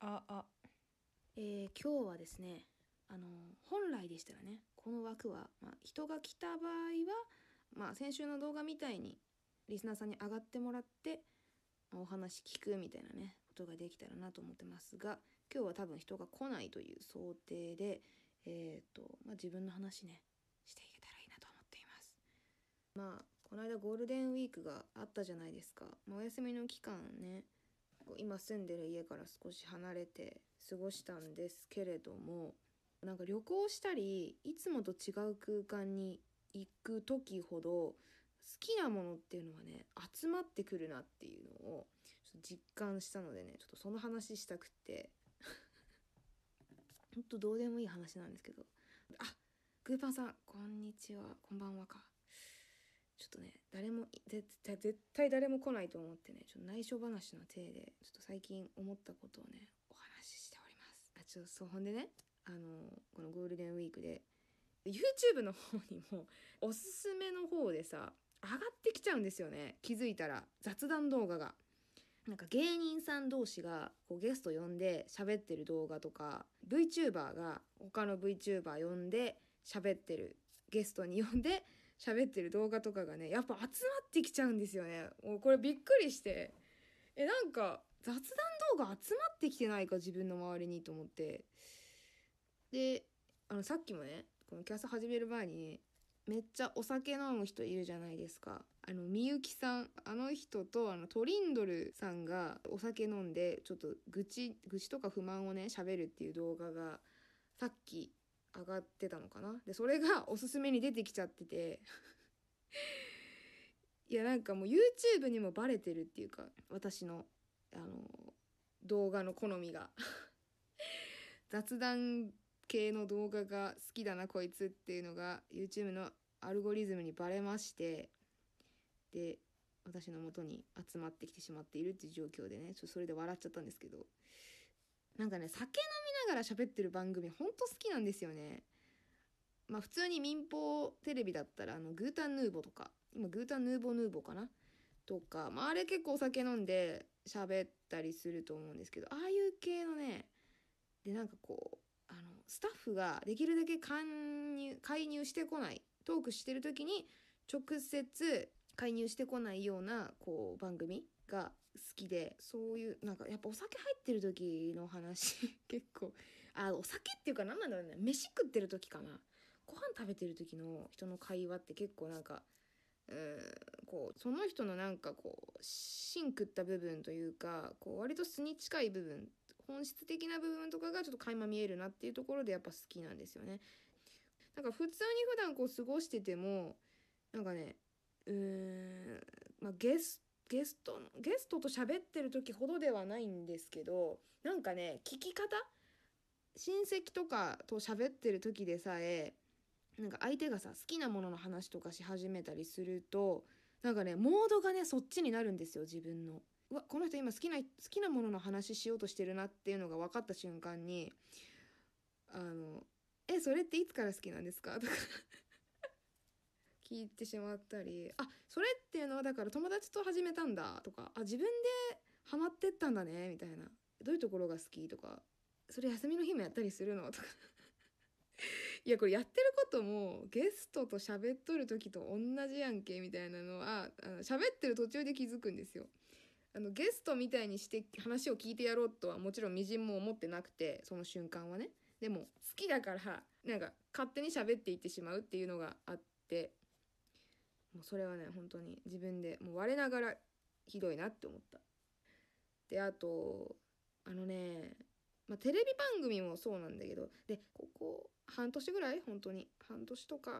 ああえー、今日はですねあの本来でしたらねこの枠は、まあ、人が来た場合は、まあ、先週の動画みたいにリスナーさんに上がってもらって、お話聞くみたいなねことができたらなと思ってますが今日は多分人が来ないという想定で、えーとまあ、自分の話ねしていけたらいいなと思っています。まあこの間ゴールデンウィークがあったじゃないですか、まあ、お休みの期間ね今住んでる家から少し離れて過ごしたんですけれどもなんか旅行したりいつもと違う空間に行く時ほど好きなものっていうのはね集まってくるなっていうのを実感したのでねちょっとその話したくって ほんとどうでもいい話なんですけどあグーパンさんこんにちはこんばんはかちょっとね、誰も、絶対、絶対誰も来ないと思ってね、ちょっと内緒話の体で、ちょっと最近思ったことをね、お話ししております。あ、ちょっとそう、ほんでね、あの、このゴールデンウィークで、YouTube の方にも、おすすめの方でさ、上がってきちゃうんですよね。気づいたら、雑談動画が。なんか芸人さん同士がこうゲスト呼んで喋ってる動画とか VTuber が他の VTuber 呼んで喋ってるゲストに呼んで喋ってる動画とかがね、やっぱ集まってきちゃうんですよね。もうこれびっくりして。え、なんか、雑談動画集まってきてないか、自分の周りにと思って。で、あの、さっきもね、このキャス始める前に、ね、めっちゃお酒飲む人いるじゃないですか。あの、みゆきさん、あの人とあのトリンドルさんがお酒飲んで、ちょっと愚痴、愚痴とか不満をね、喋るっていう動画が、さっき上がってたのかなでそれが おすすめに出てきちゃってて いやなんかもう YouTube にもバレてるっていうか私のあの動画の好みが 雑談系の動画が好きだなこいつっていうのが YouTube のアルゴリズムにバレましてで私のもとに集まってきてしまっているっていう状況でねちょそれで笑っちゃったんですけどなんかね酒飲ながら喋ってる番組ほんと好きなんですよね。まあ普通に民放テレビだったらあのグータンヌーボとか、今グータンヌーボヌーボかなとか、まああれ結構お酒飲んで喋ったりすると思うんですけど、ああいう系のね、でなんかこう、あの、スタッフができるだけ勧入、介入してこない、トークしてる時に直接介入してこないような、こう番組がきでそういうなんかやっぱお酒入ってる時の話 結構あお酒っていうか何なんだろうね飯食ってる時かなご飯食べてる時の人の会話って結構なんかうんこうその人のなんかこう芯食った部分というかこう割と素に近い部分本質的な部分とかがちょっと垣間見えるなっていうところでやっぱ好きなんですよね。なんか普通に普段こう過ごしててもなんかねうーんまあゲスゲスト、ゲストと喋ってる時ほどではないんですけど、なんかね、聞き方親戚とかと喋ってる時でさえ、なんか相手がさ、好きなものの話とかし始めたりすると、なんかね、モードがね、そっちになるんですよ、自分の。うわ、この人今好きな、好きなものの話しようとしてるなっていうのが分かった瞬間に、あの、え、それっていつから好きなんですかとか聞いてしまったりあそれっていうのはだから友達と始めたんだとかあ自分でハマってったんだねみたいなどういうところが好きとかそれ休みの日もやったりするのとか いやこれやってることもゲストと喋っとる時と同じやんけみたいなのはあの喋ってる途中で気づくんですよ。あのゲストみたいにして話を聞いてやろうとはもちろん微塵も思ってなくてその瞬間はねでも好きだからなんか勝手に喋っていってしまうっていうのがあってもうそれはね本当に自分でもう我ながらひどいなって思ったであとあのね、まあ、テレビ番組もそうなんだけどでここ半年ぐらい本当に半年とか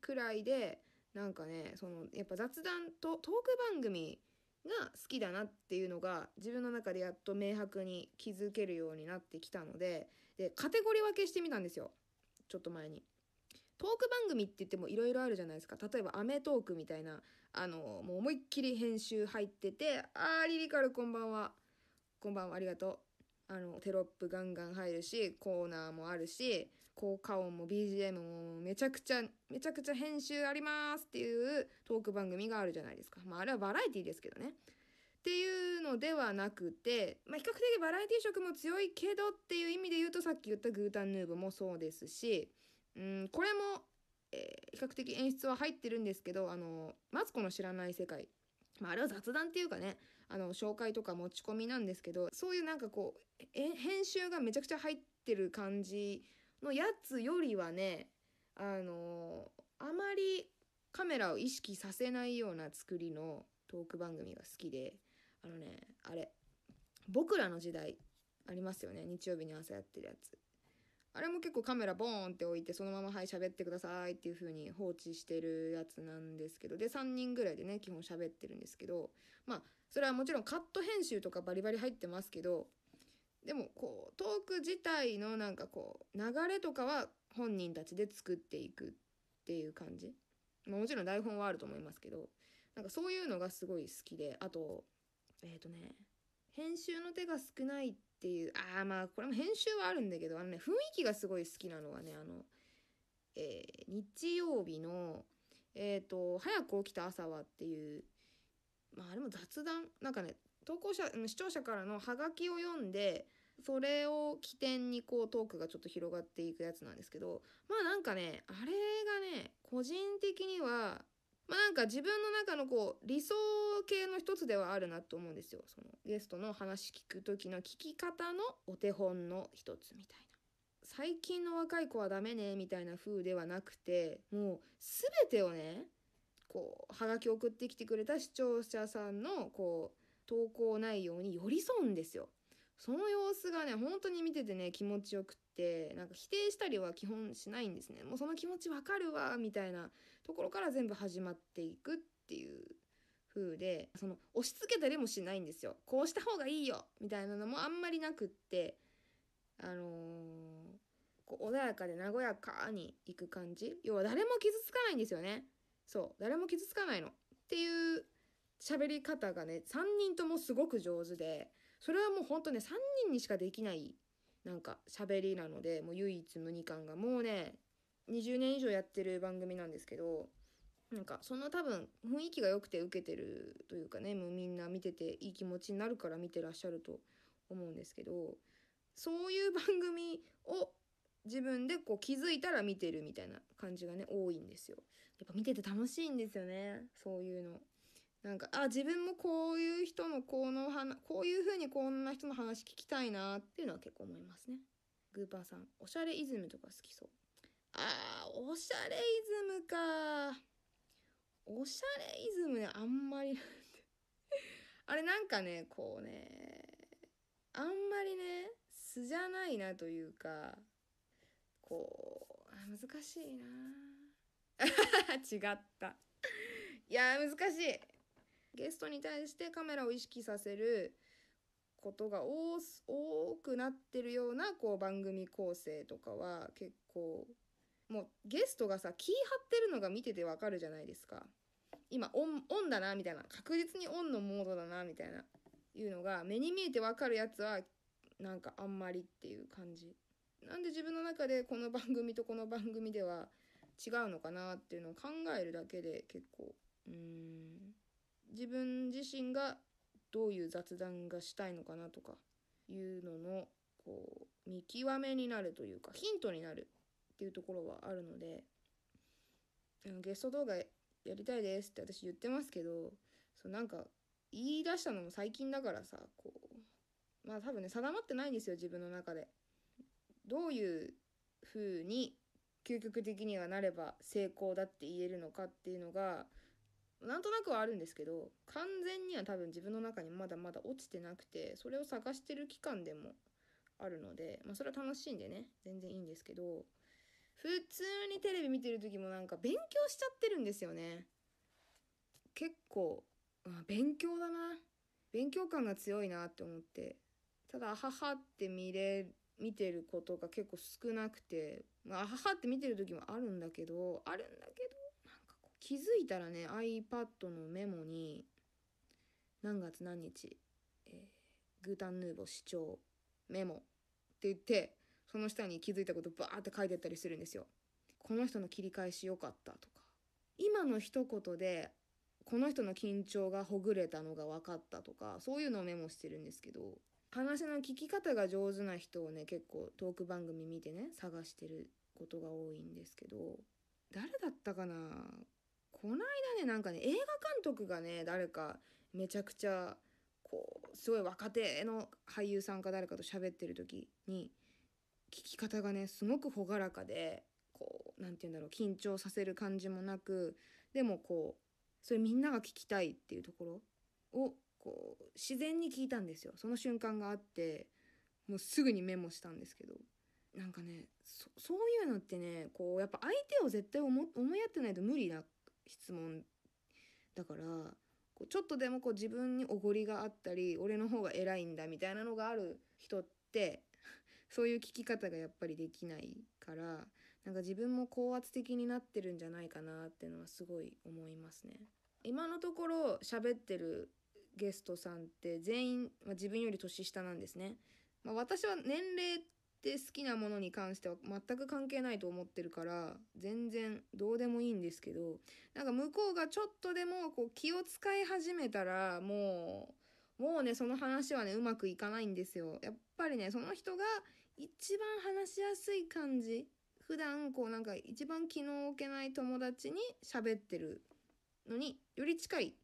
くらいでなんかねそのやっぱ雑談とトーク番組が好きだなっていうのが自分の中でやっと明白に気づけるようになってきたのででカテゴリー分けしてみたんですよちょっと前に。トーク番組って言ってもいろいろあるじゃないですか。例えば、アメトークみたいな、あの、もう思いっきり編集入ってて、あー、リリカルこんばんは。こんばんは、ありがとう。あの、テロップガンガン入るし、コーナーもあるし、効果音も BGM もめちゃくちゃ、めちゃくちゃ編集ありますっていうトーク番組があるじゃないですか。まあ、あれはバラエティですけどね。っていうのではなくて、まあ、比較的バラエティ色も強いけどっていう意味で言うとさっき言ったグータンヌーブもそうですし、うん、これも、えー、比較的演出は入ってるんですけど、あの、マツコの知らない世界。まあ、あれは雑談っていうかね、あの、紹介とか持ち込みなんですけど、そういうなんかこう、編集がめちゃくちゃ入ってる感じのやつよりはね、あの、あまりカメラを意識させないような作りのトーク番組が好きで、あのね、あれ、僕らの時代ありますよね、日曜日に朝やってるやつ。あれも結構カメラボーンって置いて、そのままはい喋ってくださいっていう風に放置してるやつなんですけど、で、3人ぐらいでね、基本喋ってるんですけど、まあ、それはもちろんカット編集とかバリバリ入ってますけど、でもこう、トーク自体のなんかこう、流れとかは本人たちで作っていくっていう感じ。まあ、もちろん台本はあると思いますけど、なんかそういうのがすごい好きで、あと、えっ、ー、とね、編集の手が少ないってっていう、ああまあこれも編集はあるんだけど、あのね、雰囲気がすごい好きなのはね、あの、えー、日曜日の、えっ、ー、と、早く起きた朝はっていう、まああれも雑談、なんかね、投稿者、視聴者からのハガキを読んで、それを起点にこうトークがちょっと広がっていくやつなんですけど、まあなんかね、あれがね、個人的にはまあなんか自分の中のこう理想系の一つではあるなと思うんですよ。そのゲストの話聞く時の聞き方のお手本の一つみたいな。最近の若い子はダメねみたいな風ではなくて、もう全てをね、こう、はがき送ってきてくれた視聴者さんのこう、投稿内容に寄り添うんですよ。その様子がね、本当に見ててね、気持ちよくって、なんか否定したりは基本しないんですね。もうその気持ちわかるわ、みたいなところから全部始まっていくっていう風でその押し付けたりもしないんですよこうした方がいいよみたいなのもあんまりなくってあのー、こう穏やかで和やかにいく感じ要は誰も傷つかないんですよねそう誰も傷つかないのっていう喋り方がね3人ともすごく上手でそれはもうほんとね3人にしかできないなんか喋りなのでもう唯一無二感がもうね20年以上やってる番組なんですけどなんかその多分雰囲気が良くて受けてるというかねもうみんな見てていい気持ちになるから見てらっしゃると思うんですけどそういう番組を自分でこう気づいたら見てるみたいな感じがね多いんですよ。やっぱ見てて楽しいんですよねそういうの。なんかあ自分もこういう人のこの話こういう風にこんな人の話聞きたいなっていうのは結構思いますね。グーパーさんおしゃれイズムとか好きそう。あおしゃれイズムか。おしゃれイズムね、あんまり あれなんかね、こうね、あんまりね、素じゃないなというか、こう、あ難しいな 違った。いや難しい。ゲストに対してカメラを意識させることが多くなってるようなこう番組構成とかは結構もうゲストがさ、気張ってるのが見ててわかるじゃないですか。今オン、オンだな、みたいな。確実にオンのモードだな、みたいな。いうのが、目に見えてわかるやつは、なんかあんまりっていう感じ。なんで自分の中でこの番組とこの番組では違うのかなっていうのを考えるだけで結構、うん。自分自身がどういう雑談がしたいのかなとかいうののこう見極めになるというかヒントになるっていうところはあるのでゲスト動画やりたいですって私言ってますけどそうなんか言い出したのも最近だからさこうまあ多分ね定まってないんですよ自分の中で。どういう風に究極的にはなれば成功だって言えるのかっていうのがなんとなくはあるんですけど完全には多分自分の中にまだまだ落ちてなくてそれを探してる期間でもあるので、まあ、それは楽しいんでね全然いいんですけど普通にテレビ見てる時もなんか勉強しちゃってるんですよね。結構、あ、勉強だな。勉強感が強いなって思って。ただ、母って見れ、見てることが結構少なくて、まあ、母って見てる時もあるんだけど、あるんだけど、なんかこう気づいたらね、iPad のメモに、何月何日、えー、グータンヌーボ視聴メモって言って、その下に気づいたことバーって書いてったりするんですよ。この人の切り返し良かったとか。今の一言で、この人の緊張がほぐれたのが分かったとか、そういうのをメモしてるんですけど、話の聞き方が上手な人をね、結構トーク番組見てね、探してることが多いんですけど、誰だったかなこないだね、なんかね、映画監督がね、誰かめちゃくちゃ、こう、すごい若手の俳優さんか誰かと喋ってる時に、聞き方がねすごく朗らかでこう何て言うんだろう緊張させる感じもなくでもこうそれみんなが聞きたいっていうところをこう自然に聞いたんですよその瞬間があってもうすぐにメモしたんですけどなんかねそういうのってねこうやっぱ相手を絶対思思いやってないと無理な質問だからこうちょっとでもこう自分におごりがあったり俺の方が偉いんだみたいなのがある人ってそういう聞き方がやっぱりできないからなんか自分も高圧的になってるんじゃないかなっていうのはすごい思いますね。今のところ喋ってるゲストさんって全員、まあ、自分より年下なんですね。まあ、私は年齢って好きなものに関しては全く関係ないと思ってるから全然どうでもいいんですけどなんか向こうがちょっとでもこう気を使い始めたらもうもうねその話はねうまくいかないんですよ。やっぱりねその人が一番話しやすい感じ普段こうなんか一番気の置けない友達に喋ってるのにより近い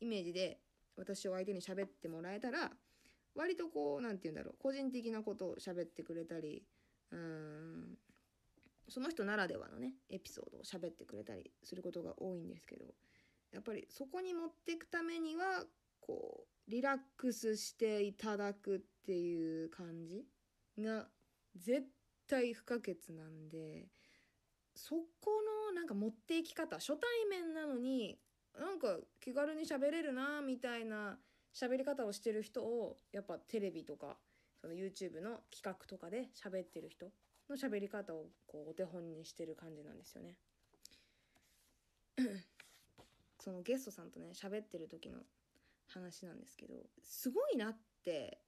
イメージで私を相手に喋ってもらえたら割とこう何て言うんだろう個人的なことを喋ってくれたりうーんその人ならではのねエピソードを喋ってくれたりすることが多いんですけどやっぱりそこに持っていくためにはこうリラックスしていただくっていう感じが絶対不可欠なんでそこのなんか持っていき方初対面なのになんか気軽に喋れるなみたいな喋り方をしてる人をやっぱテレビとかその YouTube の企画とかで喋ってる人の喋り方をこうお手本にしてる感じなんですよね。そのゲストさんとね喋ってる時の話なんですけどすごいなって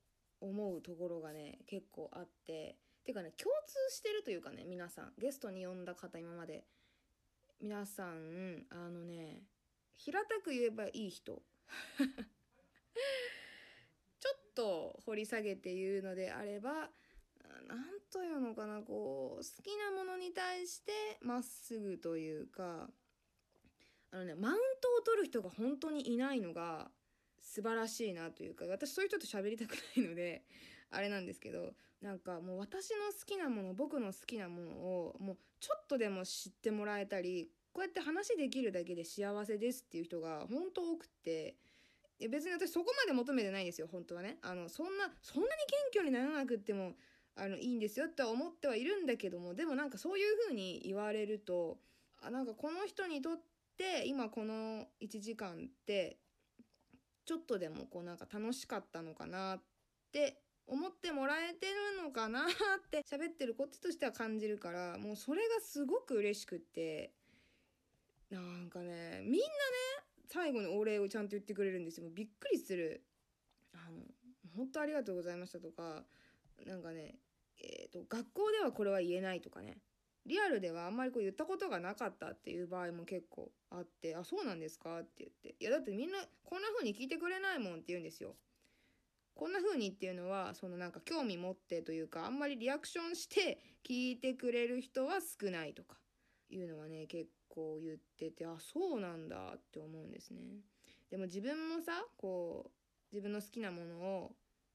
思うところがね結構あってていうかね共通してるというかね皆さんゲストに呼んだ方今まで皆さんあのね平たく言えばいい人 ちょっと掘り下げて言うのであれば何というのかなこう好きなものに対してまっすぐというかあのねマウントを取る人が本当にいないのが素晴らしいなというか私そういう人と喋りたくないのであれなんですけどなんかもう私の好きなもの僕の好きなものをもうちょっとでも知ってもらえたりこうやって話できるだけで幸せですっていう人が本当多くて別に私そこまで求めてないんですよ本当はねあのそんなそんなに謙虚にならなくってもあのいいんですよって思ってはいるんだけどもでもなんかそういう風に言われるとあなんかこの人にとって今この1時間ってちょっとでもこうなんか楽しかったのかなって思ってもらえてるのかなって 喋ってるこっちとしては感じるから、もうそれがすごく嬉しくって、なんかね、みんなね、最後にお礼をちゃんと言ってくれるんですよ。びっくりする。あの、本当ありがとうございましたとか、なんかね、えっ、ー、と、学校ではこれは言えないとかね。リアルではあんまりこう言ったことがなかったっていう場合も結構あって、あ、そうなんですかって言って。いや、だってみんなこんな風に聞いてくれないもんって言うんですよ。こんな風にっていうのは、そのなんか興味持ってというか、あんまりリアクションして聞いてくれる人は少ないとか、いうのはね、結構言ってて、あ、そうなんだって思うんですね。でも自分もさ、こう、自分の好きなものを、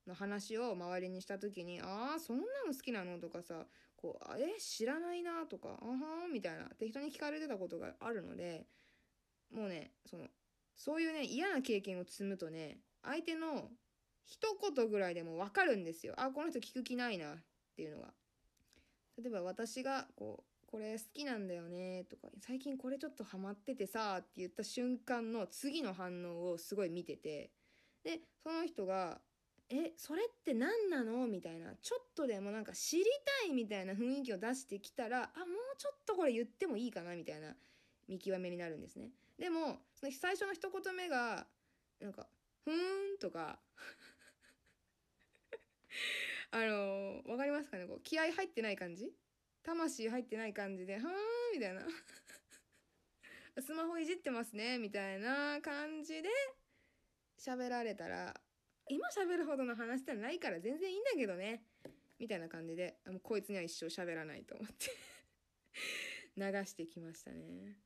の話を周りにした時に、ああ、そんなの好きなのとかさ、こう、え、知らないなとか、あはみたいな、適当に聞かれてたことがあるので、もうね、その、そういうね、嫌な経験を積むとね、相手の一言ぐらいでもわかるんですよ。あ、この人聞く気ないなっていうのが。例えば私がこう、これ好きなんだよねとか、最近これちょっとハマっててさって言った瞬間の次の反応をすごい見てて、で、その人が、え、それって何なのみたいな、ちょっとでもなんか知りたいみたいな雰囲気を出してきたら、あ、もうちょっとこれ言ってもいいかなみたいな見極めになるんですね。でも、その最初の一言目が、なんか、ふーんとか あのわかりますかねこう、気合入ってない感じ魂入ってない感じで、はーん、みたいな。スマホいじってますね、みたいな感じで、喋られたら、今喋るほどの話ってないから全然いいんだけどね。みたいな感じで、もうこいつには一生喋らないと思って 流してきましたね。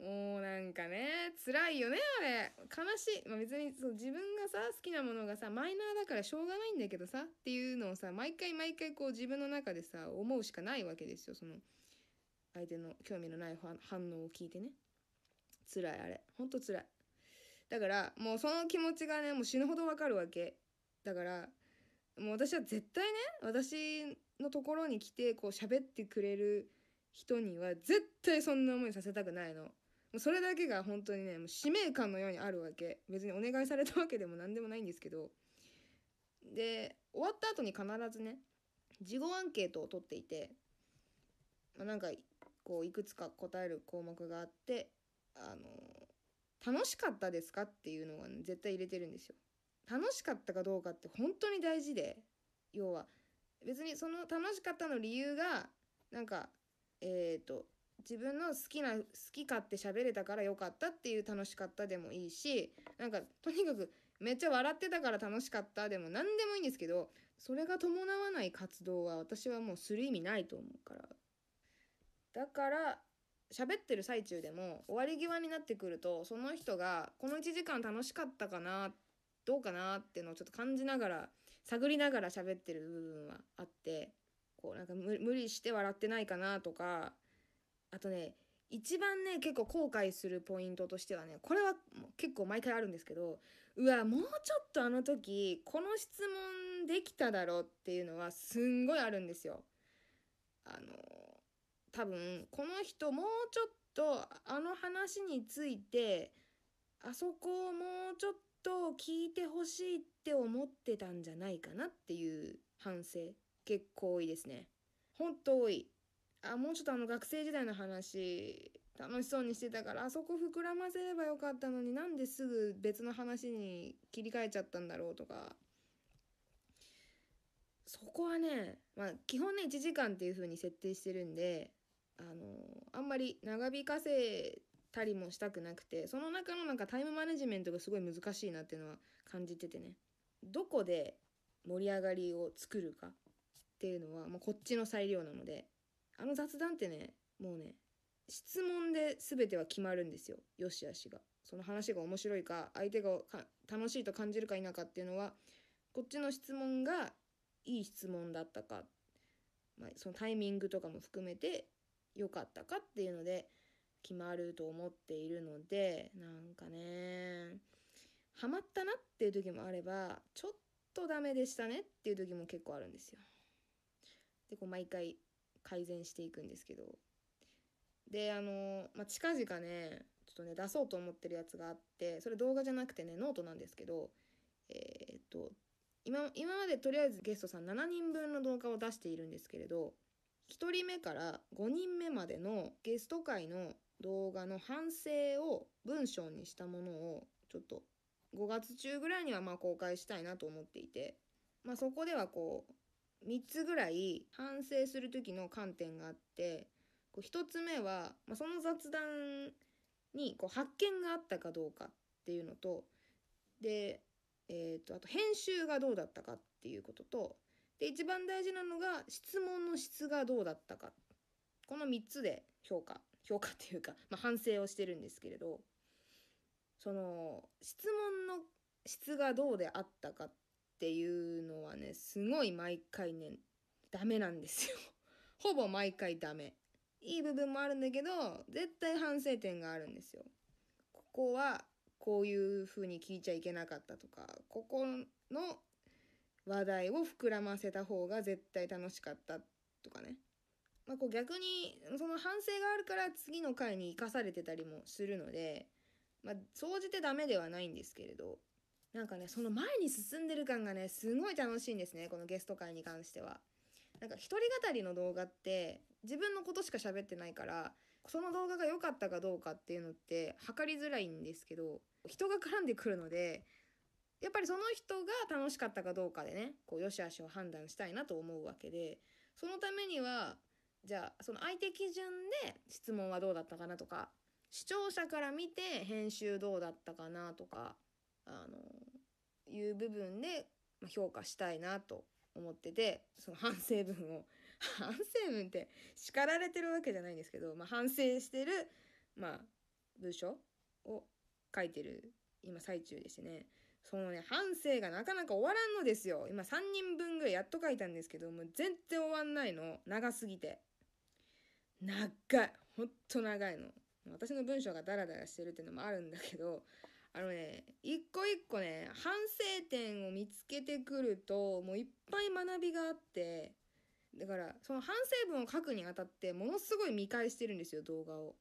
もうなんかね、辛いよね、あれ。悲しい。まあ、別にそう自分がさ、好きなものがさ、マイナーだからしょうがないんだけどさ、っていうのをさ、毎回毎回こう自分の中でさ、思うしかないわけですよ。その、相手の興味のない反応を聞いてね。辛い、あれ。ほんと辛い。だから、もうその気持ちがね、もう死ぬほどわかるわけ。だから、もう私は絶対ね、私のところに来て、こう喋ってくれる人には、絶対そんな思いさせたくないの。もうそれだけが本当にね、もう使命感のようにあるわけ。別にお願いされたわけでも何でもないんですけど。で、終わった後に必ずね、事後アンケートを取っていて、まあ、なんか、こう、いくつか答える項目があって、あの、楽しかったですかっていうのは、ね、絶対入れてるんですよ。楽しかったかどうかって本当に大事で、要は、別にその楽しかったの理由が、なんか、えっ、ー、と、自分の好きな、好き勝手喋れたから良かったっていう楽しかったでもいいし、なんか、とにかく、めっちゃ笑ってたから楽しかったでも何でもいいんですけど、それが伴わない活動は私はもうする意味ないと思うから。だから、喋ってる最中でも終わり際になってくると、その人が、この1時間楽しかったかな、どうかなっていうのをちょっと感じながら、探りながら喋ってる部分はあって、こうなんか無理して笑ってないかなとか、あとね、一番ね、結構後悔するポイントとしてはね、これは結構毎回あるんですけど、うわ、もうちょっとあの時、この質問できただろうっていうのはすんごいあるんですよ。あの、多分、この人もうちょっとあの話について、あそこをもうちょっと聞いてほしいって思ってたんじゃないかなっていう反省、結構多いですね。ほんと多い。あ、もうちょっとあの学生時代の話、楽しそうにしてたから、あそこ膨らませればよかったのになんですぐ別の話に切り替えちゃったんだろうとか、そこはね、まあ基本ね1時間っていう風に設定してるんで、あの、あんまり長引かせたりもしたくなくて、その中のなんかタイムマネジメントがすごい難しいなっていうのは感じててね。どこで盛り上がりを作るかっていうのは、まあ、こっちの裁量なので、あの雑談ってねもうね質問で全ては決まるんですよよしあしが。その話が面白いか相手が楽しいと感じるか否かっていうのはこっちの質問がいい質問だったか、まあ、そのタイミングとかも含めて良かったかっていうので決まると思っているのでなんかねハマったなっていう時もあればちょっとダメでしたねっていう時も結構あるんですよ。でこう毎回改善していくんですけどであの、まあ、近々ねちょっとね出そうと思ってるやつがあってそれ動画じゃなくてねノートなんですけどえー、っと今今までとりあえずゲストさん7人分の動画を出しているんですけれど1人目から5人目までのゲスト会の動画の反省を文章にしたものをちょっと5月中ぐらいにはまあ公開したいなと思っていて、まあ、そこではこう3つぐらい反省する時の観点があってこう1つ目は、まあ、その雑談にこう発見があったかどうかっていうのとで、えーと、あと編集がどうだったかっていうこととで一番大事なのが質問の質がどうだったかこの3つで評価評価っていうか、まあ、反省をしてるんですけれどその質問の質がどうであったかっっていうのはね、すごい毎回ね、ダメなんですよ。ほぼ毎回ダメ。いい部分もあるんだけど、絶対反省点があるんですよ。ここは、こういう風に聞いちゃいけなかったとか、ここの話題を膨らませた方が絶対楽しかったとかね。まあ、こう逆に、その反省があるから次の回に生かされてたりもするので、まあ、総じてダメではないんですけれど、なんかね、その前に進んでる感がね、すごい楽しいんですね、このゲスト会に関しては。なんか一人語りの動画って自分のことしか喋ってないからその動画が良かったかどうかっていうのって測りづらいんですけど人が絡んでくるのでやっぱりその人が楽しかったかどうかでねこう良し悪しを判断したいなと思うわけでそのためにはじゃあその相手基準で質問はどうだったかなとか視聴者から見て編集どうだったかなとかあのいう部分で評価したいなと思っててその反省文を 反省文って叱られてるわけじゃないんですけど、まあ、反省してる、まあ、文章を書いてる今最中でしてねそのね反省がなかなか終わらんのですよ今3人分ぐらいやっと書いたんですけどもう全然終わんないの長すぎて長いほんと長いの私の文章がダラダラしてるっていうのもあるんだけどあのね、一個一個ね、反省点を見つけてくると、もういっぱい学びがあって、だから、その反省文を書くにあたって、ものすごい見返してるんですよ、動画を。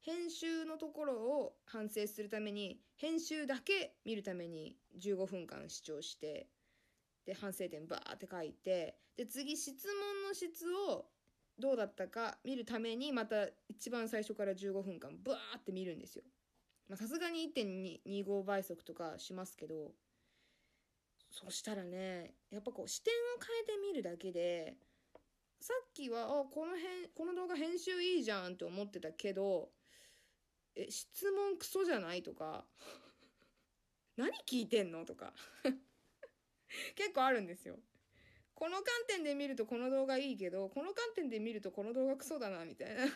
編集のところを反省するために、編集だけ見るために15分間視聴して、で、反省点バーって書いて、で、次、質問の質をどうだったか見るために、また一番最初から15分間バーって見るんですよ。まさすがに1.25倍速とかしますけど、そしたらね、やっぱこう視点を変えてみるだけで、さっきは、あ、この辺、この動画編集いいじゃんって思ってたけど、え、質問クソじゃないとか、何聞いてんのとか 結構あるんですよ。この観点で見るとこの動画いいけど、この観点で見るとこの動画クソだな、みたいな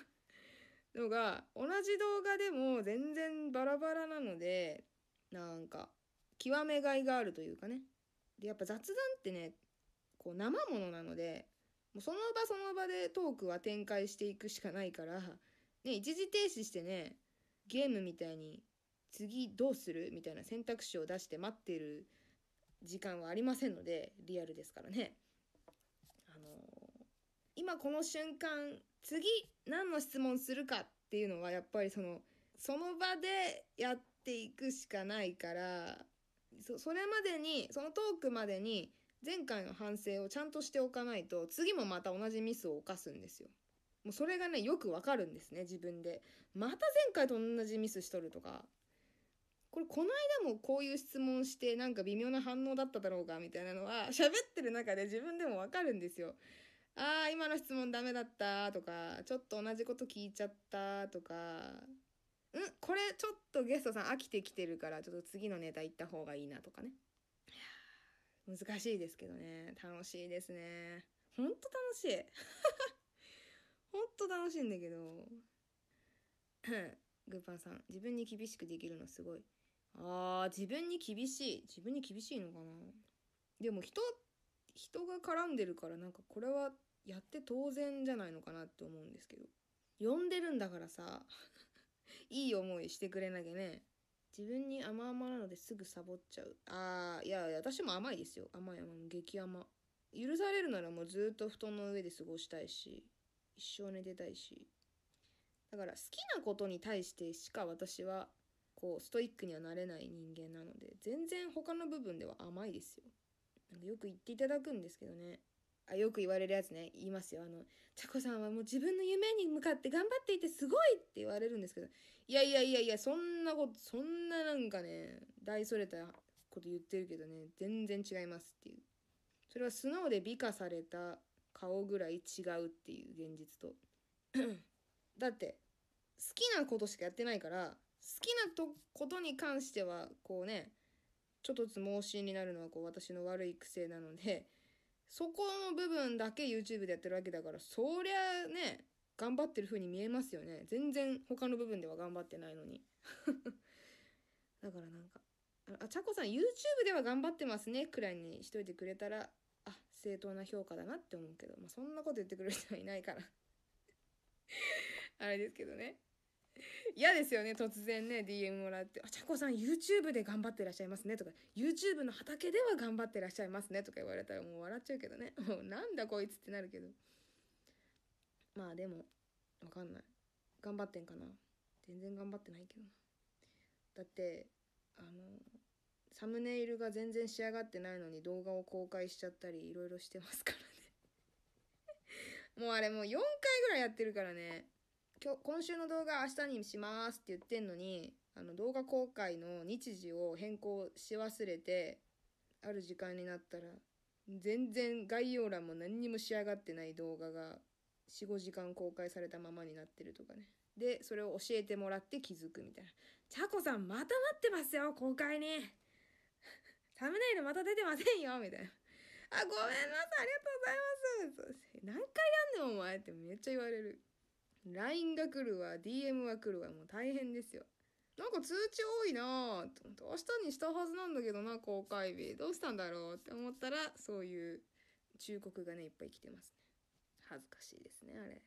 のが同じ動画でも全然バラバラなのでなんか極めがいがあるというかねでやっぱ雑談ってねこう生ものなのでもうその場その場でトークは展開していくしかないから、ね、一時停止してねゲームみたいに次どうするみたいな選択肢を出して待ってる時間はありませんのでリアルですからね。あのー、今この瞬間次何の質問するかっていうのはやっぱりそのその場でやっていくしかないからそそれまでにそのトークまでに前回の反省をちゃんとしておかないと次もまた同じミスを犯すんですよ。もうそれがねよくわかるんですね自分で。また前回と同じミスしとるとかこれこの間もこういう質問してなんか微妙な反応だっただろうかみたいなのは喋ってる中で自分でもわかるんですよ。ああ、今の質問ダメだったとか、ちょっと同じこと聞いちゃったとか、んこれちょっとゲストさん飽きてきてるから、ちょっと次のネタ行った方がいいなとかね。難しいですけどね。楽しいですね。ほんと楽しい。ほんと楽しいんだけど。グーパンさん、自分に厳しくできるのすごい。ああ、自分に厳しい。自分に厳しいのかなでも人人が絡んでるからなんかこれはやって当然じゃないのかなって思うんですけど呼んでるんだからさ いい思いしてくれなきゃね自分に甘々なのですぐサボっちゃうあーいや私も甘いですよ甘い甘い激甘許されるならもうずっと布団の上で過ごしたいし一生寝てたいしだから好きなことに対してしか私はこうストイックにはなれない人間なので全然他の部分では甘いですよなんかよく言っていただくんですけどね。あ、よく言われるやつね。言いますよ。あの、ちゃこさんはもう自分の夢に向かって頑張っていてすごいって言われるんですけど、いやいやいやいや、そんなこと、そんななんかね、大それたこと言ってるけどね、全然違いますっていう。それはスノーで美化された顔ぐらい違うっていう現実と。だって、好きなことしかやってないから、好きなとことに関しては、こうね、ちょっとずつ盲信になるのはこう私の悪い癖なので、そこの部分だけ YouTube でやってるわけだから、そりゃね、頑張ってる風に見えますよね。全然他の部分では頑張ってないのに。だからなんか、あ、ちゃこさん YouTube では頑張ってますねくらいにしといてくれたら、あ、正当な評価だなって思うけど、まあ、そんなこと言ってくれる人はいないから あれですけどね。嫌ですよね突然ね DM もらって「あちゃこさん YouTube で頑張ってらっしゃいますね」とか「YouTube の畑では頑張ってらっしゃいますね」とか言われたらもう笑っちゃうけどね もなんだこいつってなるけどまあでもわかんない頑張ってんかな全然頑張ってないけどなだってあのサムネイルが全然仕上がってないのに動画を公開しちゃったりいろいろしてますからね もうあれもう4回ぐらいやってるからね今日、今週の動画明日にしますって言ってんのに、あの動画公開の日時を変更し忘れて、ある時間になったら、全然概要欄も何にも仕上がってない動画が4、5時間公開されたままになってるとかね。で、それを教えてもらって気づくみたいな。ちゃこさんまた待ってますよ、公開に。サムネイルまた出てませんよ、みたいな。あ、ごめんなさい、ありがとうございます。何回やんねん、お前ってめっちゃ言われる。LINE が来るわ、DM が来るわ、もう大変ですよ。なんか通知多いなぁって、明日にしたはずなんだけどな、公開日。どうしたんだろうって思ったら、そういう忠告がね、いっぱい来てますね。恥ずかしいですね、あれ。い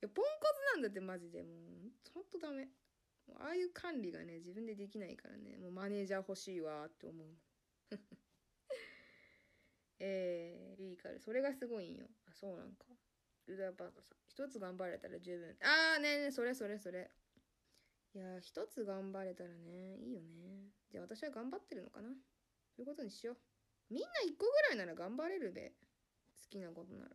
や、ポンコツなんだって、マジで。もう、ほんとダメ。ああいう管理がね、自分でできないからね、もうマネージャー欲しいわって思う。えー、リーカル、それがすごいんよ。あ、そうなんか。ルダーパーさん。一つ頑張れたら十分。ああ、ねえねえ、それそれそれ。いや一つ頑張れたらね、いいよね。じゃあ私は頑張ってるのかな。そういうことにしよう。みんな一個ぐらいなら頑張れるで。好きなことなら。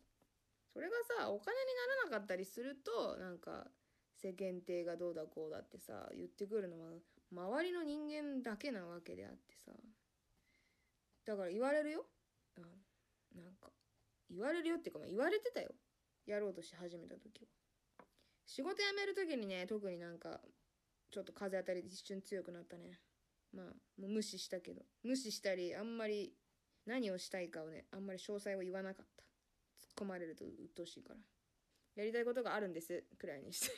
それがさ、お金にならなかったりすると、なんか、世間体がどうだこうだってさ、言ってくるのは、周りの人間だけなわけであってさ。だから言われるよ。あなんか、言われるよっていうか、ま言われてたよ。やろうとし始めた時は仕事辞める時にね特になんかちょっと風当たりで一瞬強くなったねまあもう無視したけど無視したりあんまり何をしたいかをねあんまり詳細を言わなかった突っ込まれると鬱陶しいからやりたいことがあるんですくらいにしといて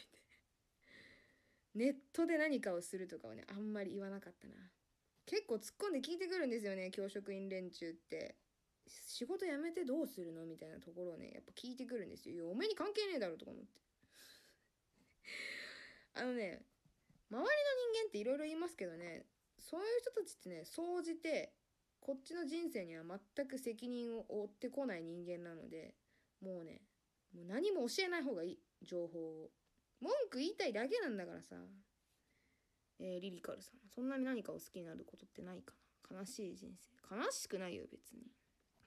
ネットで何かをするとかをねあんまり言わなかったな結構突っ込んで聞いてくるんですよね教職員連中って仕事辞めてどうするのみたいなところをね、やっぱ聞いてくるんですよ。いや、お前に関係ねえだろとか思って。あのね、周りの人間っていろいろ言いますけどね、そういう人たちってね、総じて、こっちの人生には全く責任を負ってこない人間なので、もうね、もう何も教えない方がいい。情報を。文句言いたいだけなんだからさ。えー、リリカルさん。そんなに何かを好きになることってないかな。悲しい人生。悲しくないよ、別に。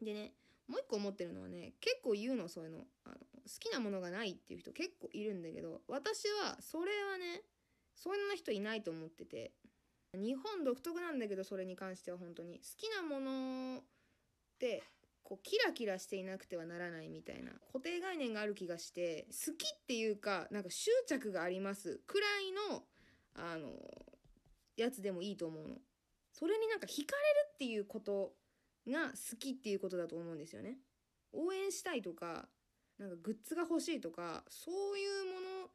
でね、もう一個思ってるのはね、結構言うの、そういうの。あの、好きなものがないっていう人結構いるんだけど、私は、それはね、そんな人いないと思ってて、日本独特なんだけど、それに関しては本当に。好きなものって、こう、キラキラしていなくてはならないみたいな、固定概念がある気がして、好きっていうか、なんか執着がありますくらいの、あの、やつでもいいと思うの。それになんか惹かれるっていうことが好きっていうことだと思うんですよね。応援したいとか、なんかグッズが欲しいとか、そういうもの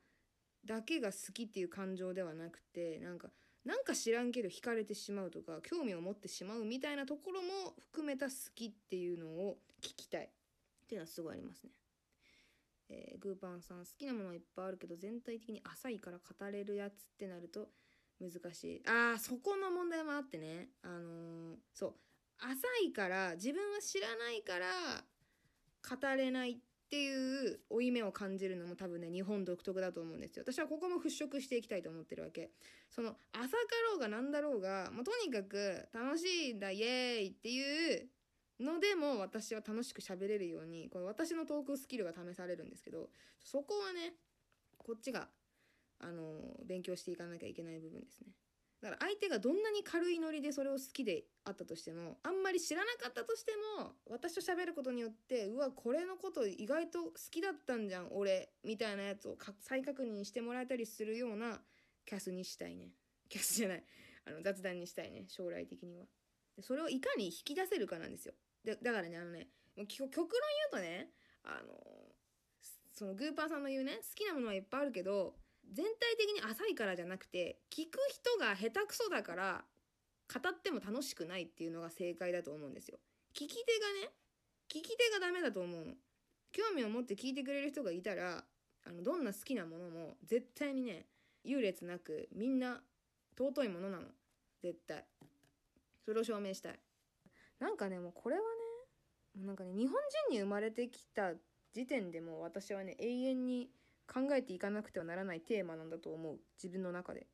だけが好きっていう感情ではなくて、なんか、なんか知らんけど惹かれてしまうとか、興味を持ってしまうみたいなところも含めた好きっていうのを聞きたいっていうのはすごいありますね。えー、グーパンさん好きなものはいっぱいあるけど全体的に浅いから語れるやつってなると難しいあーそこの問題もあってねあのー、そう浅いから、自分は知らないから、語れないっていう負い目を感じるのも多分ね、日本独特だと思うんですよ。私はここも払拭していきたいと思ってるわけ。その、浅かろうがなんだろうが、もうとにかく楽しいんだ、イエーイっていうのでも私は楽しく喋れるように、この私のトークスキルが試されるんですけど、そこはね、こっちが、あの、勉強していかなきゃいけない部分ですね。だから相手がどんなに軽いノリでそれを好きであったとしても、あんまり知らなかったとしても、私と喋ることによって、うわ、これのこと意外と好きだったんじゃん、俺、みたいなやつを再確認してもらえたりするようなキャスにしたいね。キャスじゃない。あの、雑談にしたいね、将来的には。でそれをいかに引き出せるかなんですよ。でだからね、あのね、もう極論言うとね、あの、そのグーパーさんの言うね、好きなものはいっぱいあるけど、全体的に浅いからじゃなくて、聞く人が下手くそだから、語っても楽しくないっていうのが正解だと思うんですよ。聞き手がね、聞き手がダメだと思うの。興味を持って聞いてくれる人がいたら、あの、どんな好きなものも絶対にね、優劣なくみんな尊いものなの。絶対。それを証明したい。なんかね、もうこれはね、なんかね、日本人に生まれてきた時点でもう私はね、永遠に考えていかなくてはならないテーマなんだと思う自分の中で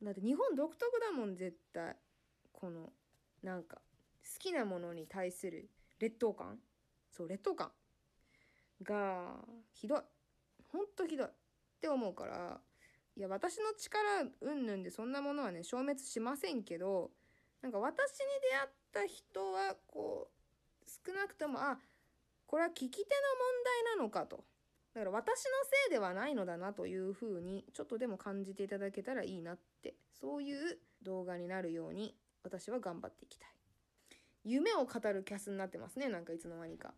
だって日本独特だもん絶対このなんか好きなものに対する劣等感そう劣等感がひどいほんとひどいって思うからいや私の力うんぬんでそんなものはね消滅しませんけどなんか私に出会った人はこう少なくともあこれは聞き手の問題なのかとだから私のせいではないのだなというふうにちょっとでも感じていただけたらいいなってそういう動画になるように私は頑張っていきたい夢を語るキャスになってますねなんかいつの間にか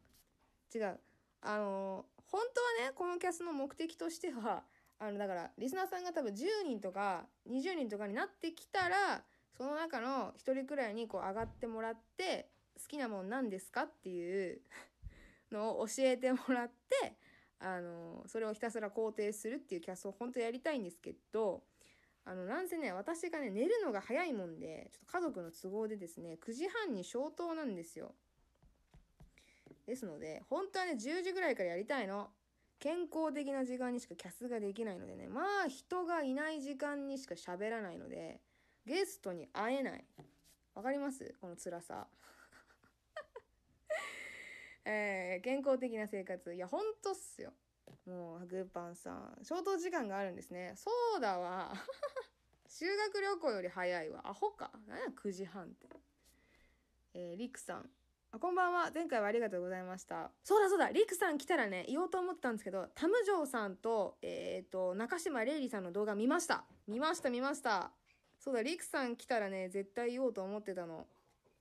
違うあのー、本当はねこのキャスの目的としてはあのだからリスナーさんが多分10人とか20人とかになってきたらその中の1人くらいにこう上がってもらって好きなもんなんですかっていうのを教えてもらってあのそれをひたすら肯定するっていうキャストを本当やりたいんですけどあのなんせね私がね寝るのが早いもんでちょっと家族の都合でですね9時半に消灯なんですよですので本当はね10時ぐらいからやりたいの健康的な時間にしかキャスができないのでねまあ人がいない時間にしか喋らないのでゲストに会えないわかりますこの辛さえー、健康的な生活。いや、ほんとっすよ。もう、グーパンさん。消灯時間があるんですね。そうだわ。修学旅行より早いわ。アホか。何や、9時半って。えー、りくさん。あ、こんばんは。前回はありがとうございました。そうだそうだ、りくさん来たらね、言おうと思ったんですけど、タムジョうさんと、えっ、ー、と、中島玲里さんの動画見ました。見ました、見ました。そうだ、りくさん来たらね、絶対言おうと思ってたの。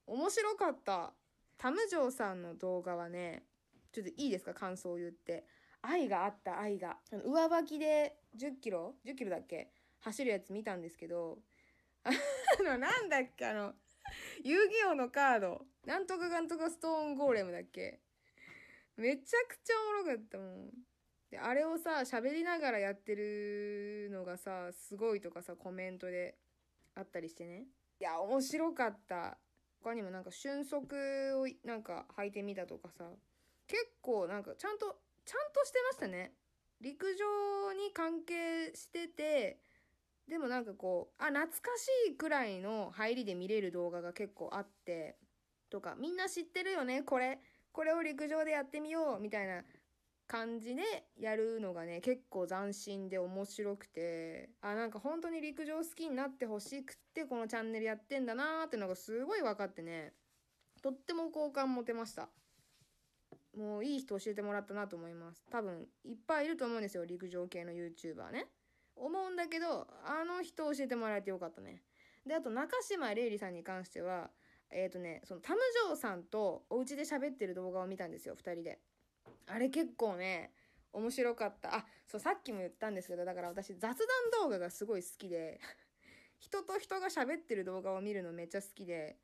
面白かった。タムジョーさんの動画はね、ちょっといいですか感想を言って。愛があった、愛が。上履きで10キロ ?10 キロだっけ走るやつ見たんですけど、あの、なんだっけあの、遊戯王のカード。なんとかかんとかストーンゴーレムだっけめちゃくちゃおもろかったもん。で、あれをさ、喋りながらやってるのがさ、すごいとかさ、コメントであったりしてね。いや、面白かった。他にもなんか瞬足をなんか履いてみたとかさ、結構なんかちゃんと、ちゃんとしてましたね。陸上に関係してて、でもなんかこう、あ、懐かしいくらいの入りで見れる動画が結構あって、とか、みんな知ってるよね、これ。これを陸上でやってみよう、みたいな感じでやるのがね、結構斬新で面白くて、あ、なんか本当に陸上好きになってほしくって、このチャンネルやってんだなーってのがすごい分かってね、とっても好感持てました。もういい人教えてもらったなと思います。多分、いっぱいいると思うんですよ、陸上系の YouTuber ね。思うんだけど、あの人教えてもらえてよかったね。で、あと中島玲里さんに関しては、えっ、ー、とね、そのタムジョーさんとお家で喋ってる動画を見たんですよ、2人で。あれ結構ね、面白かった。あ、そう、さっきも言ったんですけど、だから私雑談動画がすごい好きで、人と人が喋ってる動画を見るのめっちゃ好きで、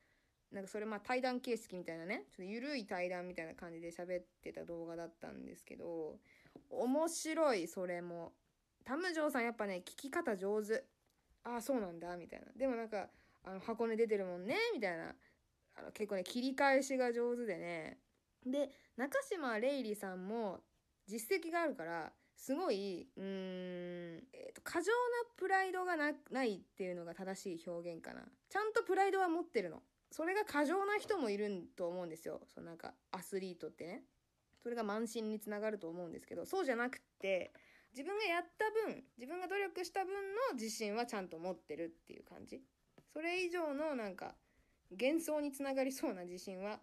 なんかそれまあ対談形式みたいなね、ちょっと緩い対談みたいな感じで喋ってた動画だったんですけど、面白い、それも。タムジョーさんやっぱね、聞き方上手。ああ、そうなんだ、みたいな。でもなんか、あの、箱根出てるもんね、みたいな。あの、結構ね、切り返しが上手でね、で中島レイリさんも実績があるからすごい、うーん、えっ、ー、と、過剰なプライドがな、ないっていうのが正しい表現かな。ちゃんとプライドは持ってるの。それが過剰な人もいると思うんですよ。そのなんか、アスリートってね。それが慢心につながると思うんですけど、そうじゃなくて、自分がやった分、自分が努力した分の自信はちゃんと持ってるっていう感じ。それ以上のなんか、幻想につながりそうな自信は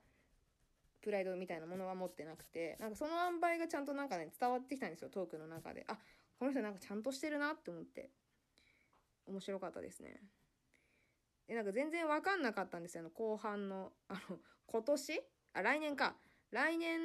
プライドみたいなものは持ってなくて、なんかその塩梅がちゃんとなんかね、伝わってきたんですよ、トークの中で。あ、この人なんかちゃんとしてるなって思って。面白かったですね。で、なんか全然わかんなかったんですよ、あの、後半の。あの、今年あ、来年か。来年、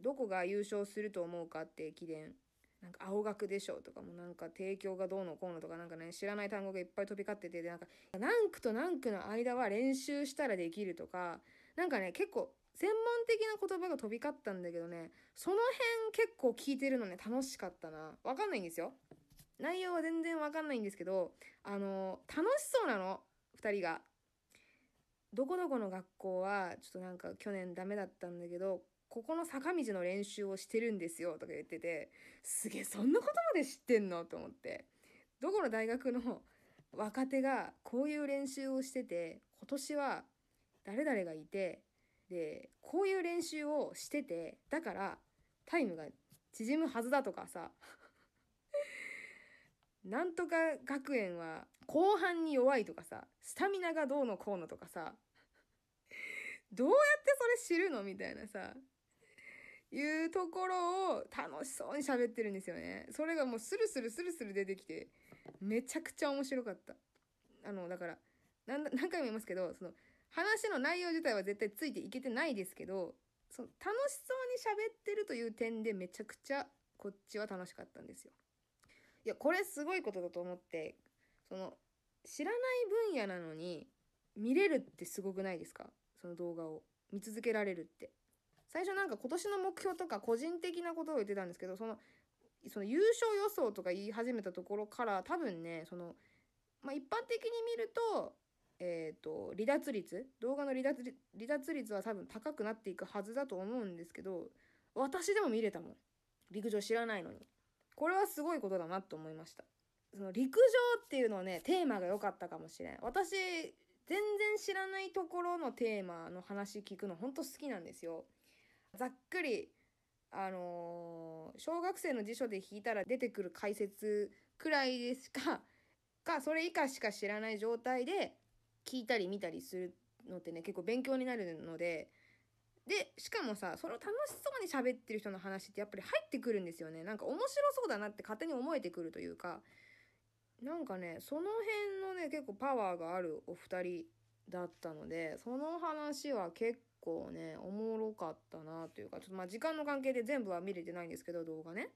どこが優勝すると思うかって駅伝。なんか青学でしょとかもなんか提供がどうのこうのとかなんかね知らない単語がいっぱい飛び交っててでなんか何区と何区の間は練習したらできるとかなんかね結構専門的な言葉が飛び交ったんだけどね、その辺結構聞いてるのね、楽しかったな。わかんないんですよ。内容は全然わかんないんですけど、あの、楽しそうなの、2人が。どこどこの学校は、ちょっとなんか去年ダメだったんだけど、ここの坂道の練習をしてるんですよ、とか言ってて、すげえ、そんなことまで知ってんのと思って。どこの大学の 若手がこういう練習をしてて、今年は誰々がいて、でこういう練習をしててだからタイムが縮むはずだとかさ なんとか学園は後半に弱いとかさスタミナがどうのこうのとかさどうやってそれ知るのみたいなさいうところを楽しそうに喋ってるんですよね。それがもうスルスルスルスル出てきてめちゃくちゃ面白かった。あのだから何回も言いますけどその話の内容自体は絶対ついていけてないですけど、その楽しそうに喋ってるという点でめちゃくちゃこっちは楽しかったんですよ。いや、これすごいことだと思って、その、知らない分野なのに見れるってすごくないですかその動画を。見続けられるって。最初なんか今年の目標とか個人的なことを言ってたんですけど、その、その優勝予想とか言い始めたところから多分ね、その、まあ、一般的に見ると、えー、と、離脱率、動画の離脱離脱率は多分高くなっていくはずだと思うんですけど、私でも見れたもん。陸上知らないのに。これはすごいことだなと思いました。その陸上っていうのはね、テーマが良かったかもしれん。私、全然知らないところのテーマの話聞くのほんと好きなんですよ。ざっくり、あのー、小学生の辞書で引いたら出てくる解説くらいでしか、か、それ以下しか知らない状態で、聞いたり見たりするのってね、結構勉強になるので、で、しかもさ、その楽しそうに喋ってる人の話ってやっぱり入ってくるんですよね。なんか面白そうだなって勝手に思えてくるというか、なんかね、その辺のね、結構パワーがあるお二人だったので、その話は結構ね、おもろかったなというか、ちょっとまあ時間の関係で全部は見れてないんですけど、動画ね。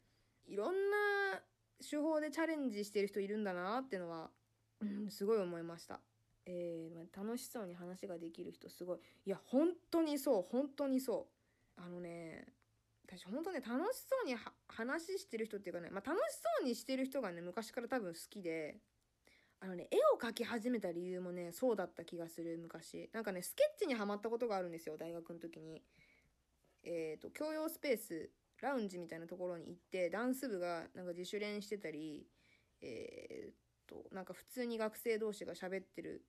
いろんな手法でチャレンジしてる人いるんだなってのは、うん、すごい思いました。えー、ま楽しそうに話ができる人すごいいや本当にそう本当にそうあのね私本当ね楽しそうに話してる人っていうかね、まあ、楽しそうにしてる人がね昔から多分好きであのね絵を描き始めた理由もねそうだった気がする昔なんかねスケッチにはまったことがあるんですよ大学の時にえっ、ー、と共用スペースラウンジみたいなところに行ってダンス部がなんか自主練してたりえっ、ー、となんか普通に学生同士が喋ってる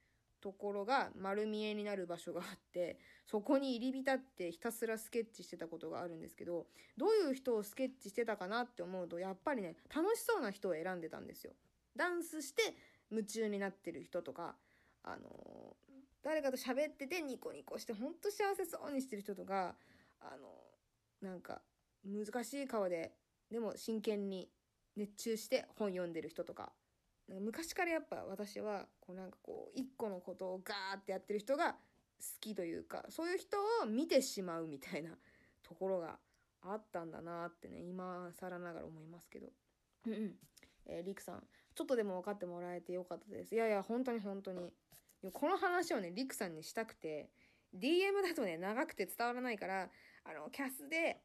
ところが丸見えになる場所があって、そこに入り浸ってひたすらスケッチしてたことがあるんですけど、どういう人をスケッチしてたかなって思うと、やっぱりね、楽しそうな人を選んでたんですよ。ダンスして夢中になってる人とか、あのー、誰かと喋っててニコニコしてほんと幸せそうにしてる人とか、あのー、なんか難しい顔で、でも真剣に熱中して本読んでる人とか、昔からやっぱ私はこうなんかこう一個のことをガーってやってる人が好きというかそういう人を見てしまうみたいなところがあったんだなってね今更ながら思いますけど。うんうん。えー、りくさん。ちょっとでも分かってもらえてよかったです。いやいや、本当に本当に。この話をね、りくさんにしたくて、DM だとね、長くて伝わらないから、あの、キャスで、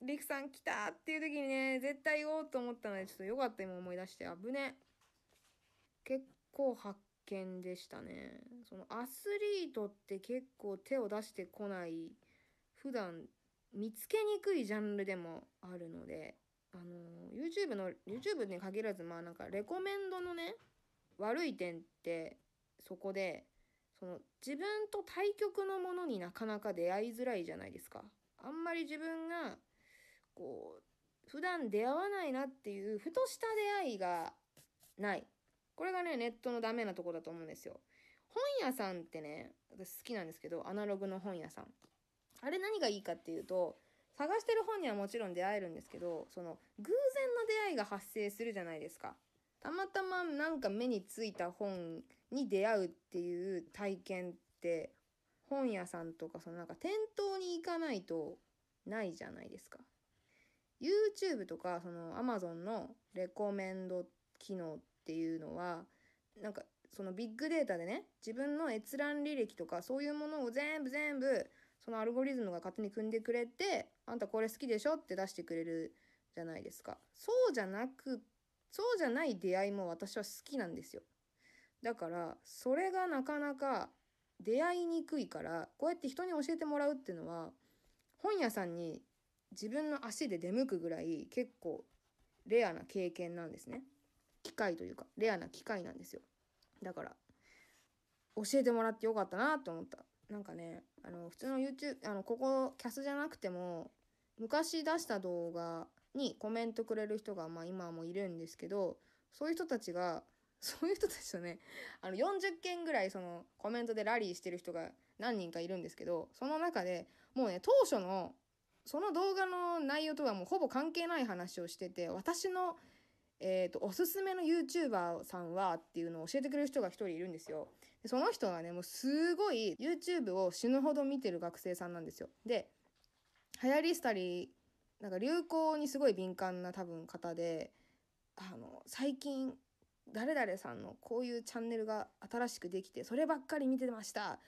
りくさん来たっていう時にね、絶対言おうと思ったので、ちょっとよかった今思い出して、危ね。結構発見でしたね。そのアスリートって結構手を出してこない、普段見つけにくいジャンルでもあるので、あの、YouTube の、YouTube に限らず、まあなんかレコメンドのね、悪い点ってそこで、その自分と対局のものになかなか出会いづらいじゃないですか。あんまり自分が、こう、普段出会わないなっていうふとした出会いがないこれがね、ネットのダメなとこだと思うんですよ。本屋さんってね、私好きなんですけど、アナログの本屋さん。あれ何がいいかっていうと、探してる本にはもちろん出会えるんですけど、その、偶然の出会いが発生するじゃないですか。たまたまなんか目についた本に出会うっていう体験って、本屋さんとか、そのなんか店頭に行かないとないじゃないですか。YouTube とか、その Amazon のレコメンド機能って、っていうのはなんかそのビッグデータでね自分の閲覧履歴とかそういうものを全部全部そのアルゴリズムが勝手に組んでくれてあんたこれ好きでしょって出してくれるじゃないですかそうじゃなくそうじゃない出会いも私は好きなんですよだからそれがなかなか出会いにくいからこうやって人に教えてもらうっていうのは本屋さんに自分の足で出向くぐらい結構レアな経験なんですね。機会というか、レアな機会なんですよ。だから、教えてもらってよかったなと思った。なんかね、あの、普通の YouTube、あの、ここ、キャスじゃなくても、昔出した動画にコメントくれる人が、まあ今もいるんですけど、そういう人たちが、そういう人たちとね、あの、40件ぐらいそのコメントでラリーしてる人が何人かいるんですけど、その中で、もうね、当初の、その動画の内容とはもうほぼ関係ない話をしてて、私のえっ、ー、と、おすすめの YouTuber さんはっていうのを教えてくれる人が一人いるんですよ。でその人がね、もうすごい YouTube を死ぬほど見てる学生さんなんですよ。で、流行りしたり、なんか流行にすごい敏感な多分方で、あの、最近、誰々さんのこういうチャンネルが新しくできて、そればっかり見てました。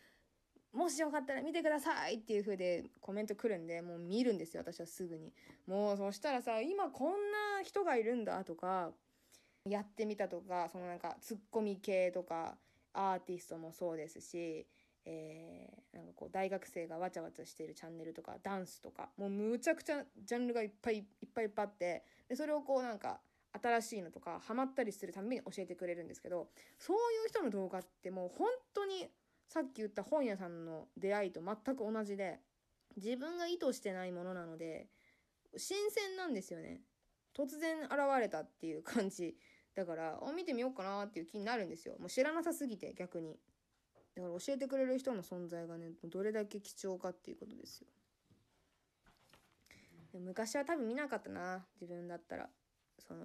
もしよかったら見てくださいっていう風でコメント来るんで、もう見るんですよ、私はすぐに。もう、そしたらさ、今こんな人がいるんだとか、やってみたとか、そのなんか、ツッコミ系とか、アーティストもそうですし、えー、なんかこう、大学生がわちゃわちゃしてるチャンネルとか、ダンスとか、もうむちゃくちゃジャンルがいっぱいいっぱいいっぱいあって、で、それをこうなんか、新しいのとか、ハマったりするために教えてくれるんですけど、そういう人の動画ってもう本当にさっき言った本屋さんの出会いと全く同じで、自分が意図してないものなので、新鮮なんですよね。突然現れたっていう感じ。だから、あ、見てみようかなっていう気になるんですよ。もう知らなさすぎて、逆に。だから教えてくれる人の存在がね、どれだけ貴重かっていうことですよ。昔は多分見なかったな、自分だったら。その、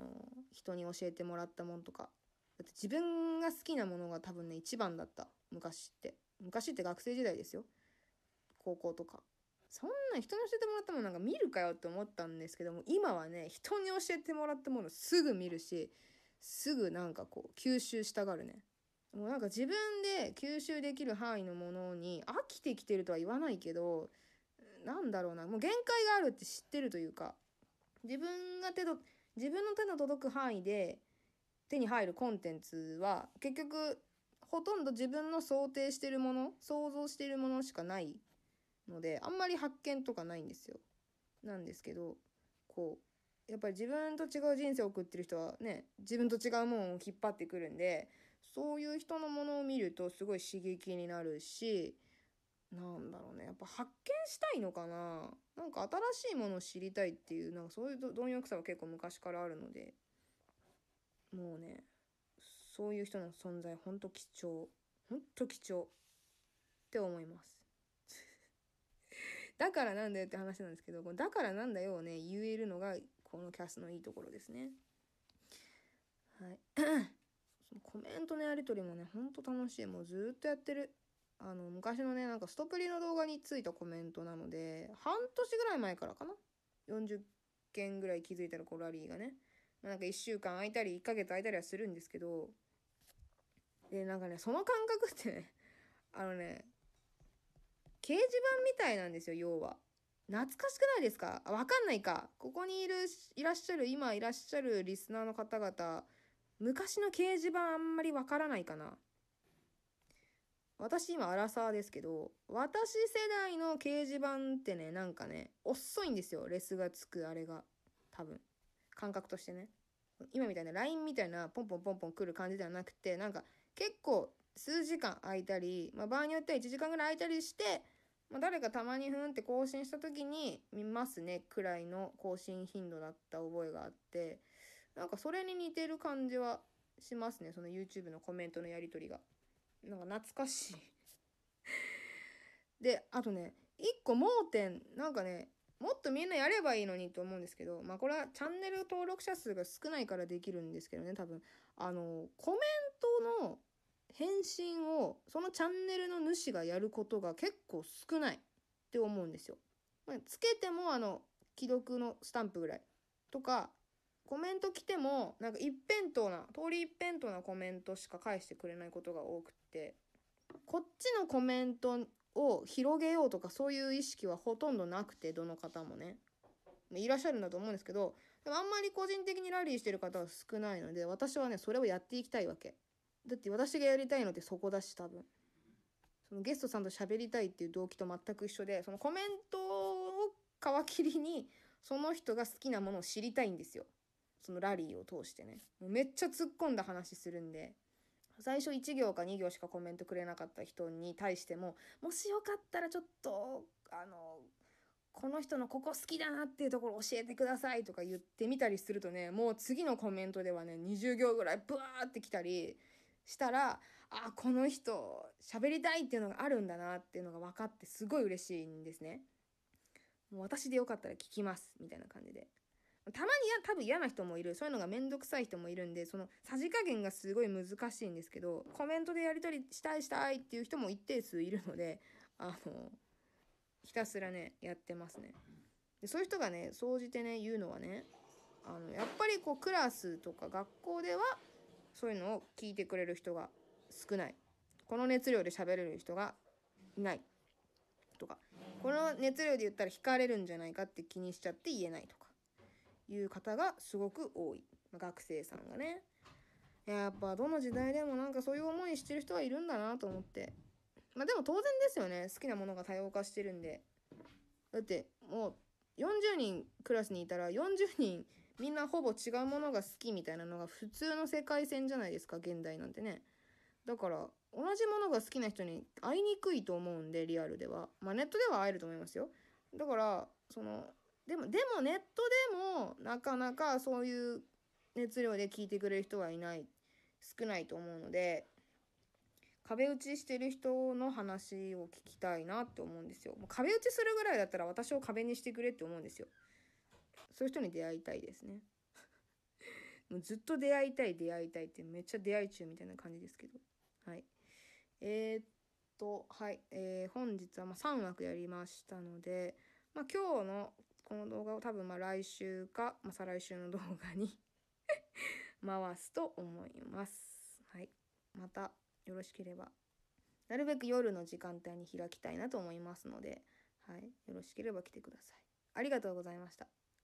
人に教えてもらったもんとか。だって自分が好きなものが多分ね、一番だった。昔って昔って学生時代ですよ高校とかそんな人に教えてもらったものなんか見るかよって思ったんですけども今はね人に教えてもらったものすぐ見るしすぐなんかこう吸収したがるねもうなんか自分で吸収できる範囲のものに飽きてきてるとは言わないけどなんだろうなもう限界があるって知ってるというか自分が手の自分の手の届く範囲で手に入るコンテンツは結局ほとんど自分の想定してるもの、想像してるものしかないので、あんまり発見とかないんですよ。なんですけど、こう、やっぱり自分と違う人生を送ってる人はね、自分と違うものを引っ張ってくるんで、そういう人のものを見るとすごい刺激になるし、なんだろうね、やっぱ発見したいのかななんか新しいものを知りたいっていう、なんかそういう貪欲さは結構昔からあるので、もうね、そういう人の存在ほんと貴重ほんと貴重って思います だからなんだよって話なんですけどだからなんだよをね言えるのがこのキャスのいいところですねはい コメントのやり取りもねほんと楽しいもうずっとやってるあの昔のねなんかストプリの動画についたコメントなので半年ぐらい前からかな40件ぐらい気づいたらこラリーがね、まあ、なんか1週間空いたり1ヶ月空いたりはするんですけどで、なんかね、その感覚ってね、あのね、掲示板みたいなんですよ、要は。懐かしくないですかわかんないか。ここにいる、いらっしゃる、今いらっしゃるリスナーの方々、昔の掲示板あんまりわからないかな。私今、アラサーですけど、私世代の掲示板ってね、なんかね、遅いんですよ。レスがつくあれが。多分。感覚としてね。今みたいな LINE みたいなポンポンポンポン来る感じではなくて、なんか、結構数時間空いたり、まあ、場合によっては1時間ぐらい空いたりして、まあ、誰かたまにふんって更新した時に見ますねくらいの更新頻度だった覚えがあって、なんかそれに似てる感じはしますね。その YouTube のコメントのやり取りが。なんか懐かしいで、あとね、一個盲点、なんかね、もっとみんなやればいいのにと思うんですけど、まあこれはチャンネル登録者数が少ないからできるんですけどね、多分。あの、コメント返信をそのチャンネルの主がやることが結構少ないって思うんですよ。まあ、つけてもあの既読のスタンプぐらいとかコメント来てもなんか一辺倒な通り一辺倒なコメントしか返してくれないことが多くってこっちのコメントを広げようとかそういう意識はほとんどなくてどの方もねいらっしゃるんだと思うんですけどでもあんまり個人的にラリーしてる方は少ないので私はねそれをやっていきたいわけだって私がやりたいのってそこだし、多分。そのゲストさんと喋りたいっていう動機と全く一緒で、そのコメントを皮切りに、その人が好きなものを知りたいんですよ。そのラリーを通してね。もうめっちゃ突っ込んだ話するんで。最初1行か2行しかコメントくれなかった人に対しても、もしよかったらちょっと、あの、この人のここ好きだなっていうところ教えてくださいとか言ってみたりするとね、もう次のコメントではね、20行ぐらいブワーって来たり、したら、あ、この人、喋りたいっていうのがあるんだなっていうのが分かって、すごい嬉しいんですね。もう私でよかったら聞きます、みたいな感じで。たまにや、多分嫌な人もいる。そういうのがめんどくさい人もいるんで、その、さじ加減がすごい難しいんですけど、コメントでやり取りしたいしたいっていう人も一定数いるので、あの、ひたすらね、やってますね。で、そういう人がね、総じてね、言うのはね、あの、やっぱりこう、クラスとか学校では、そういうのを聞いてくれる人が少ない。この熱量で喋れる人がいない。とか。この熱量で言ったら惹かれるんじゃないかって気にしちゃって言えないとか。いう方がすごく多い。学生さんがね。やっぱどの時代でもなんかそういう思いしてる人はいるんだなと思って。まあでも当然ですよね。好きなものが多様化してるんで。だってもう40人クラスにいたら40人みんなほぼ違うものが好きみたいなのが普通の世界線じゃないですか現代なんてねだから同じものが好きな人に会いにくいと思うんでリアルではまあネットでは会えると思いますよだからそのでもでもネットでもなかなかそういう熱量で聞いてくれる人はいない少ないと思うので壁打ちしてる人の話を聞きたいなって思うんですよ。もう壁打ちするぐらいだったら私を壁にしてくれって思うんですよ。そういう人に出会いたいですね。もうずっと出会いたい出会いたいってめっちゃ出会い中みたいな感じですけど。はい。えー、っと、はい。えー、本日はま3枠やりましたので、まあ、今日のこの動画を多分ま来週か、まあ、再来週の動画に 回すと思います。はい。またよろしければ、なるべく夜の時間帯に開きたいなと思いますので、はい。よろしければ来てください。ありがとうございました。